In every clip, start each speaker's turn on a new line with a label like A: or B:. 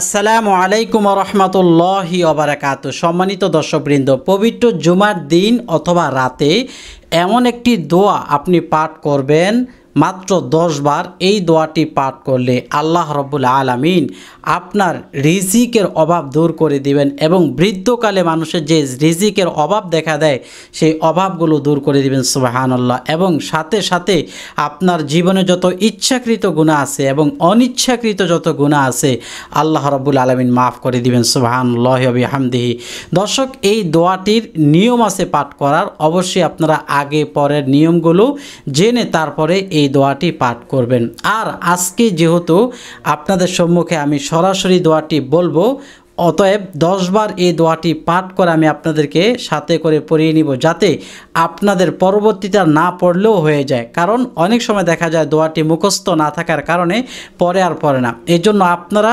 A: আসসালামু আলাইকুম রহমতুল্লাহি অবরাকাত সম্মানিত দর্শকবৃন্দ পবিত্র জুমার দিন অথবা রাতে এমন একটি দোয়া আপনি পাঠ করবেন মাত্র দশবার এই দোয়াটি পাঠ করলে আল্লাহ রব্বুল আলামিন আপনার রিজিকের অভাব দূর করে দিবেন এবং বৃদ্ধকালে মানুষের যে রিজিকের অভাব দেখা দেয় সেই অভাবগুলো দূর করে দিবেন সুবাহানাল্লাহ এবং সাথে সাথে আপনার জীবনে যত ইচ্ছাকৃত গুণা আছে এবং অনিচ্ছাকৃত যত গুণা আছে আল্লাহ রব্বুল আলমিন মাফ করে দিবেন সুবাহানুল্লাহবি হামদিহি দর্শক এই দোয়াটির নিয়ম আছে পাঠ করার অবশ্যই আপনারা আগে পরের নিয়মগুলো জেনে তারপরে এই এই দোয়াটি পাঠ করবেন আর আজকে যেহেতু আপনাদের সম্মুখে আমি সরাসরি দোয়াটি বলবো অতএব দশবার এই দোয়াটি পাঠ করে আমি আপনাদেরকে সাথে করে পড়িয়ে নিব যাতে আপনাদের পরবর্তীটা না পড়লেও হয়ে যায় কারণ অনেক সময় দেখা যায় দোয়াটি মুখস্থ না থাকার কারণে পরে আর পরে না এজন্য আপনারা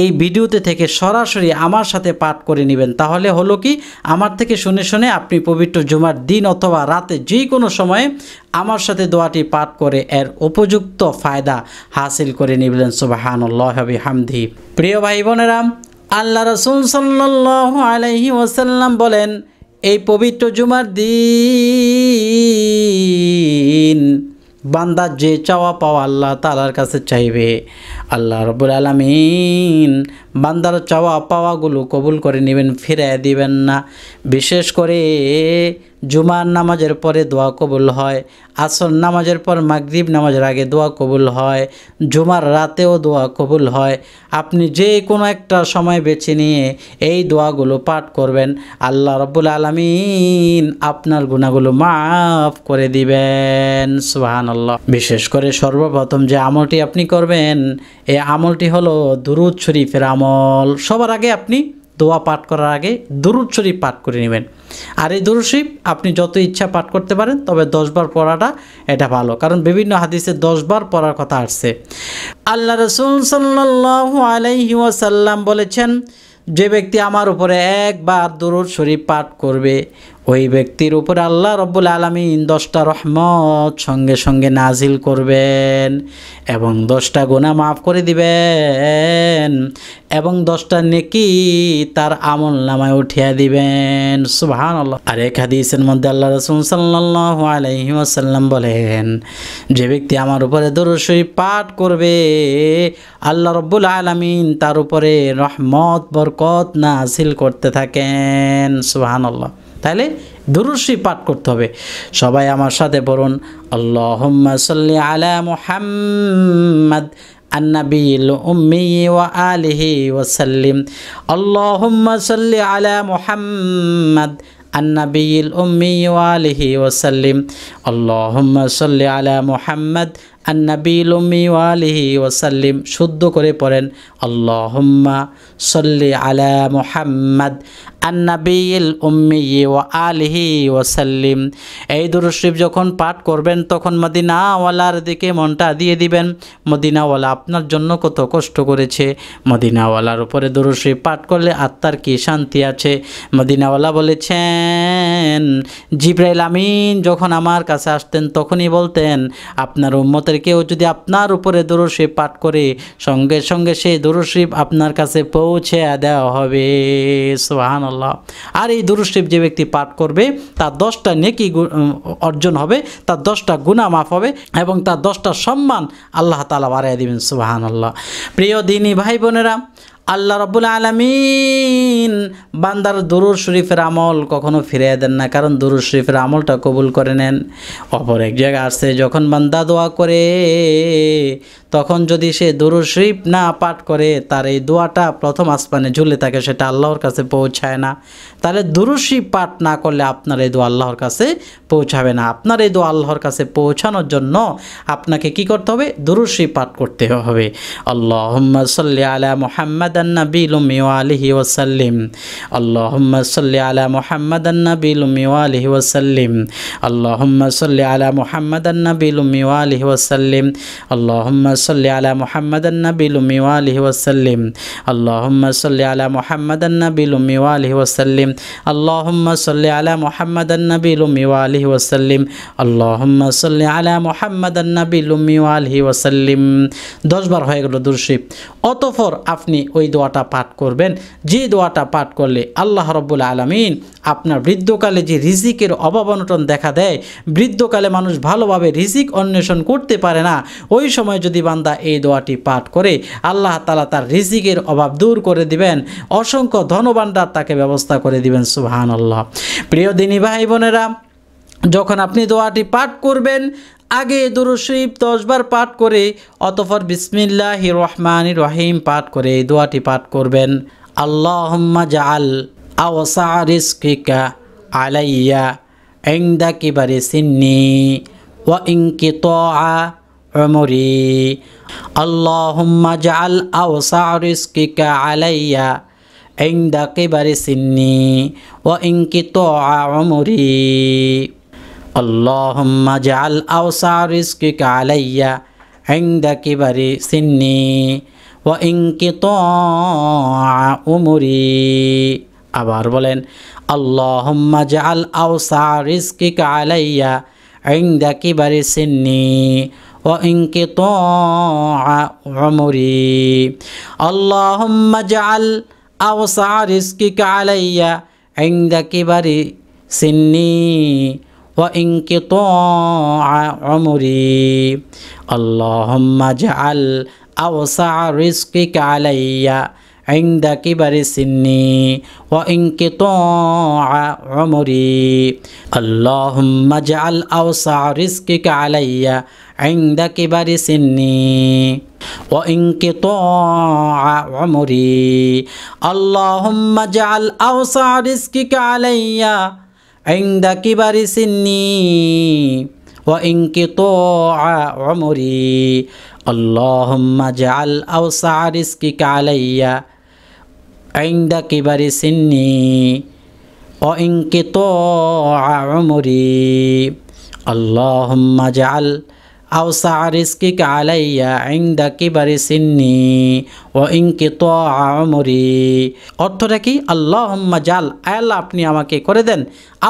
A: এই ভিডিওতে থেকে সরাসরি আমার সাথে পাঠ করে নেবেন তাহলে হলো কি আমার থেকে শুনে শুনে আপনি পবিত্র জুমার দিন অথবা রাতে যে কোনো সময়ে আমার সাথে দোয়াটি পাঠ করে এর উপযুক্ত ফায়দা হাসিল করে নিবেন সুবাহানবি হামদি প্রিয় ভাই বোনেরাম আল্লাহ রসুল সাল্লি ওসাল্লাম বলেন এই পবিত্র জুমার দিন বান্দা যে চাওয়া পাওয়া আল্লাহ তালার কাছে চাইবে আল্লাহ রবুল আলমিন বান্দার চাওয়া পাওয়াগুলো কবুল করে নেবেন ফিরে দিবেন না বিশেষ করে জুমার নামাজের পরে দোয়া কবুল হয় আসর নামাজের পর মাগরিব নামাজের আগে দোয়া কবুল হয় জুমার রাতেও দোয়া কবুল হয় আপনি যে কোনো একটা সময় বেছে নিয়ে এই দোয়াগুলো পাঠ করবেন আল্লাহ রব্বুল আলমিন আপনার গুণাগুলো মাফ করে দিবেন আল্লাহ বিশেষ করে সর্বপ্রথম যে আমলটি আপনি করবেন এই আমলটি হলো দুরুদ শরীফের আমল সবার আগে আপনি দোয়া পাঠ করার আগে দরুদ শরীফ পাঠ করে নেবেন আর এই দরুদ শরীফ আপনি যত ইচ্ছা পাঠ করতে পারেন তবে দশবার পড়াটা এটা ভালো কারণ বিভিন্ন হাদিসে দশবার পড়ার কথা আসছে আল্লাহ রসুল সাল্লু আলাইহি ওয়াসাল্লাম বলেছেন যে ব্যক্তি আমার উপরে একবার দরুদ শরীফ পাঠ করবে ওই ব্যক্তির উপর আল্লাহ রব্বুল আলমিন দশটা রহমত সঙ্গে সঙ্গে নাজিল করবেন এবং দশটা গোনা মাফ করে দিবেন এবং দশটা নেকি তার আমল নামায় উঠিয়া দিবেন সুহান আর এক হাদিসের মধ্যে আল্লাহ রসুল সাল্লাহ আলহি বলেন যে ব্যক্তি আমার উপরে দরসই পাঠ করবে আল্লাহ রব্বুল আলমিন তার উপরে রহমত বরকত নাজিল করতে থাকেন সুহান আল্লাহ তাহলে দুরুশি পাঠ করতে হবে সবাই আমার সাথে পড়ুন আল্লাহুম্মা সাল্লি আলা মুহাম্মাদ النبي الأمي وآله وسلم اللهم صل على محمد النبي الأمي وآله وسلم اللهم صل على محمد النبي الأمي وآله وسلم শুদ্ধ করে পড়েন اللهم صل على محمد আন্নাবিল উম্মি ও আলহি সাল্লিম এই দুরুশরীফ যখন পাঠ করবেন তখন মদিনাওয়ালার দিকে মনটা দিয়ে দিবেন মদিনাওয়ালা আপনার জন্য কত কষ্ট করেছে মদিনাওয়ালার উপরে দুরুশরীফ পাঠ করলে আত্মার কী শান্তি আছে মদিনাওয়ালা বলেছেন জিব্রাইল আমিন যখন আমার কাছে আসতেন তখনই বলতেন আপনার উম্মতের কেউ যদি আপনার উপরে দুরুশরীফ পাঠ করে সঙ্গে সঙ্গে সেই দুরুশরীফ আপনার কাছে পৌঁছে দেওয়া হবে সোহান আল্লাহ আর এই দুরুদ যে ব্যক্তি পাঠ করবে তার দশটা নেকি অর্জন হবে তার দশটা গুণা মাফ হবে এবং তার দশটা সম্মান আল্লাহ তালা বাড়াই দেবেন সুবাহান আল্লাহ প্রিয় দিনী ভাই বোনেরা আল্লাহ রব্বুল আলমিন বান্দার দুরুর শরীফের আমল কখনো ফিরে দেন না কারণ দুরুর শরীফের আমলটা কবুল করে নেন অপর এক জায়গায় আসছে যখন বান্দা দোয়া করে তখন যদি সে দুরুর শরীফ না পাঠ করে তার এই দোয়াটা প্রথম আসমানে ঝুলে থাকে সেটা আল্লাহর কাছে পৌঁছায় না তাহলে দুরুর শরীফ পাঠ না করলে আপনার এই দোয়া আল্লাহর কাছে পৌঁছাবে না আপনার এই দোয়া আল্লাহর কাছে পৌঁছানোর জন্য আপনাকে কি করতে হবে দুরুর শরীফ পাঠ করতে হবে আল্লাহ সাল্লি আলা মোহাম্মদ محمد النبي لمي وعليه وسلم اللهم صل على محمد النبي لمي وعليه وسلم اللهم صل على محمد النبي لمي وعليه وسلم اللهم صل على محمد النبي لمي وعليه وسلم اللهم صل على محمد النبي لمي وعليه وسلم اللهم صل على محمد النبي لمي وعليه وسلم اللهم صل على محمد النبي لمي وعليه وسلم دوش দশবার হয়ে গেল দুর্শিব অতঃপর আপনি ওই এই দোয়াটা পাঠ করবেন যে দোয়াটা পাঠ করলে আল্লাহ রব্বুল আলমিন আপনার বৃদ্ধকালে যে রিজিকের অভাব অনটন দেখা দেয় বৃদ্ধকালে মানুষ ভালোভাবে রিজিক অন্বেষণ করতে পারে না ওই সময় যদি বান্দা এই দোয়াটি পাঠ করে আল্লাহ তালা তার রিজিকের অভাব দূর করে দিবেন অসংখ্য ধনবান্ডার তাকে ব্যবস্থা করে দিবেন সুবাহান আল্লাহ প্রিয় দিনী ভাই বোনেরা যখন আপনি দোয়াটি পাঠ করবেন আগে দুরুশরীফ দশবার পাঠ করে অতফর বিসমিল্লাহ রহমান রহিম পাঠ করে দোয়াটি পাঠ করবেন আল্লাহম্মা জাল আওসা আলাইয়া এংদা কিবারে সিন্নি ও ইংকি عمري اللهم আলাইয়া أوسع رزقك علي সিন্নি ও ইংকি তো عمري اللهم اجعل اوسع رزقك علي عند كبر سني وانقطاع عمري আবার বলেন اللهم اجعل اوسع رزقك علي عند كبر سني وانقطاع عمري اللهم اجعل اوسع رزقك علي عند كبر سني وانقطاع عمري اللهم اجعل أوسع رزقك علي عند كبر سني وانقطاع عمري اللهم اجعل أوسع رزقك علي عند كبر سني وانقطاع عمري اللهم اجعل أوسع رزقك عليّ عند كبر سني وانقطاع عمري اللهم اجعل أوسع رزقك علي عند كبر سني وانقطاع عمري اللهم اجعل أوسع رزقك علي عند كبر سني ও তো আমরি অর্থটা কি আল্লাহ জাল আল্লাহ আপনি আমাকে করে দেন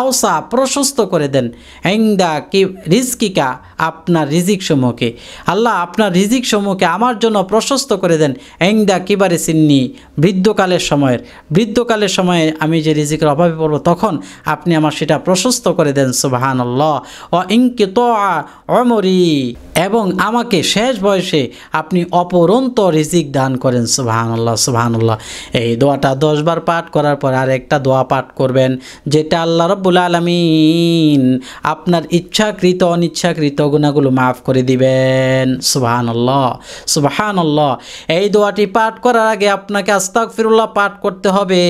A: আওসা প্রশস্ত করে দেন এংদা কি রিজকিকা আপনার রিজিক সমূহকে আল্লাহ আপনার রিজিক সমূহকে আমার জন্য প্রশস্ত করে দেন এংদা কিবারে সিন্নি বৃদ্ধকালের সময়ের বৃদ্ধকালের সময়ে আমি যে রিজিকের অভাবে পড়ব তখন আপনি আমার সেটা প্রশস্ত করে দেন সুবাহান আল্লাহ অ তো অমরি এবং আমাকে শেষ বয়সে আপনি অপরন্ত রিজিক দান করেন পারেন সুবাহানাল্লাহ আল্লাহ এই দোয়াটা দশবার পাঠ করার পর আর একটা দোয়া পাঠ করবেন যেটা আল্লাহ রব্বুল আলমিন আপনার ইচ্ছাকৃত অনিচ্ছাকৃত গুণাগুলো মাফ করে দিবেন সুবাহানাল্লাহ আল্লাহ এই দোয়াটি পাঠ করার আগে আপনাকে আস্তাক ফিরুল্লাহ পাঠ করতে হবে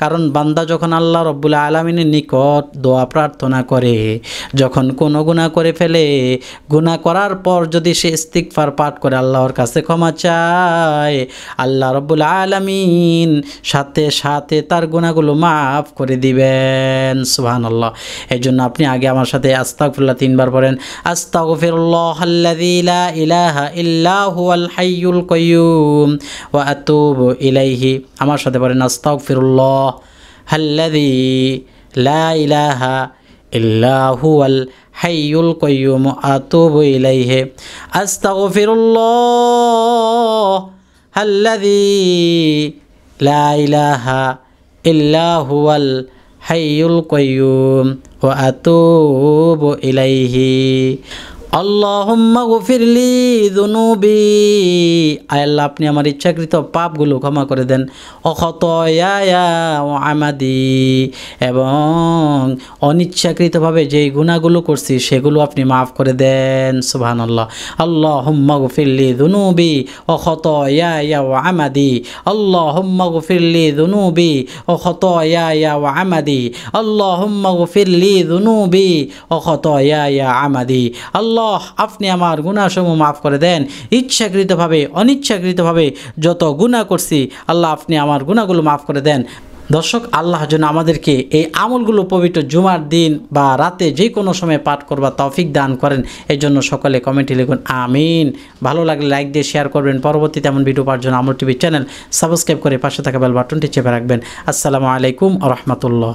A: কারণ বান্দা যখন আল্লাহ রব্বুল আলমিনের নিকট দোয়া প্রার্থনা করে যখন কোনো গুণা করে ফেলে গুণা করার পর যদি সে ইস্তিকফার পাঠ করে আল্লাহর কাছে ক্ষমা চায় হয় আল্লাহ রব্বুল আলমিন সাথে সাথে তার গুণাগুলো মাফ করে দিবেন সুহান আল্লাহ এই জন্য আপনি আগে আমার সাথে আস্তাকফুল্লাহ তিনবার পড়েন আস্তাগফিরুল্লাহ লা ইলাহা ইল্লা হুয়াল ইলাইহি আমার সাথে পড়েন আস্তাগফিরুল্লাহ আল্লাযী লা ইলাহা ইল্লা হুয়াল হাইয়ুল কাইয়্যুম আতুবু ইলাইহি الذي لا إله إلا هو الحي القيوم وأتوب إليه আল্লাহম্মা গফিরলি দুনুবি আয় আপনি আমার ইচ্ছাকৃত পাপগুলো ক্ষমা করে দেন অখতয়া আমাদি এবং অনিচ্ছাকৃতভাবে যেই গুণাগুলো করছি সেগুলো আপনি মাফ করে দেন সুবাহান আল্লাহ আল্লাহম্মা গফিরলি দুনুবি ও আমাদি আল্লাহম্মা গফিরলি দুনুবি অখতয়া আমাদি আল্লাহম্মা গফিরলি দুনুবি অখতয়া আমাদি আল্লাহ আল্লাহ আপনি আমার গুণাসমূহ মাফ করে দেন ইচ্ছাকৃতভাবে অনিচ্ছাকৃতভাবে যত গুণা করছি আল্লাহ আপনি আমার গুণাগুলো মাফ করে দেন দর্শক আল্লাহ যেন আমাদেরকে এই আমলগুলো পবিত্র জুমার দিন বা রাতে যে কোনো সময় পাঠ করবা তফিক দান করেন এর জন্য সকলে কমেন্টে লিখুন আমিন ভালো লাগলে লাইক দিয়ে শেয়ার করবেন পরবর্তীতে এমন ভিডিও পাওয়ার জন্য আমল টিভি চ্যানেল সাবস্ক্রাইব করে পাশে থাকা বেল বাটনটি চেপে রাখবেন আসসালামু আলাইকুম রহমতুল্লাহ